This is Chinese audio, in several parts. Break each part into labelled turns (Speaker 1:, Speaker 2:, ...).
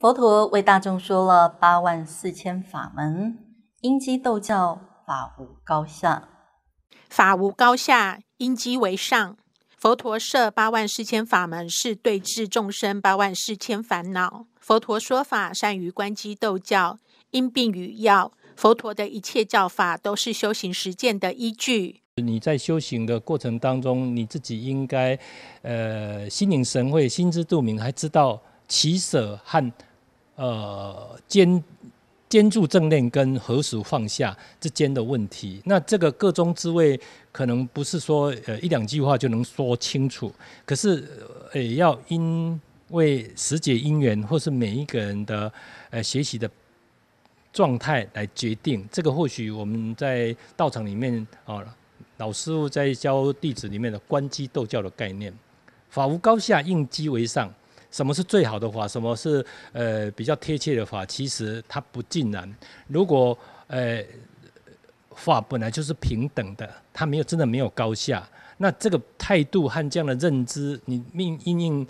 Speaker 1: 佛陀为大众说了八万四千法门，因机斗教，法无高下，法无高下，因机为上。佛陀设八万四千法门，是对治众生八万四千烦恼。佛陀说法，善于关机斗教，因病与药。佛陀的一切教法，都是修行实践的依据。
Speaker 2: 你在修行的过程当中，你自己应该，呃，心领神会，心知肚明，还知道起舍和。呃，坚坚住正念跟何时放下之间的问题，那这个各中之位可能不是说呃一两句话就能说清楚，可是呃要因为时节因缘或是每一个人的呃学习的状态来决定，这个或许我们在道场里面啊，老师傅在教弟子里面的关机斗教的概念，法无高下，应机为上。什么是最好的法？什么是呃比较贴切的法？其实它不尽然。如果呃法本来就是平等的，它没有真的没有高下。那这个态度和这样的认知，你命应应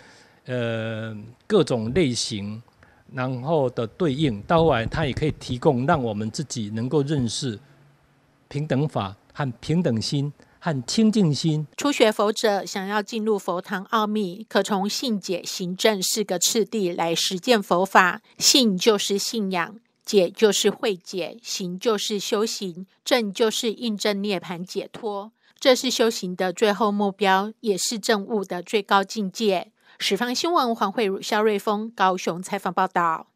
Speaker 2: 呃各种类型，然后的对应，到后来它也可以提供，让我们自己能够认识平等法和平等心。和清净心。初学
Speaker 1: 佛者想要进入佛堂奥秘，可从信、解、行、证四个次第来实践佛法。信就是信仰，解就是会解，行就是修行，证就是印证涅盘解脱。这是修行的最后目标，也是证悟的最高境界。《十方新闻黄慧如、肖瑞峰高雄采访报道。